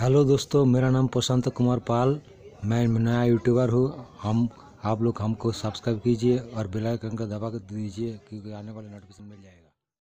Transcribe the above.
hello दोस्तों मेरा नाम प्रशांत कुमार पाल मैं नया यूट्यूबर हूँ हम आप लोग हमको सब्सक्राइब कीजिए और बेल आइकन का दबा कर दीजिए क्योंकि आने वाले नोटिफिकेशन मिल जाएगा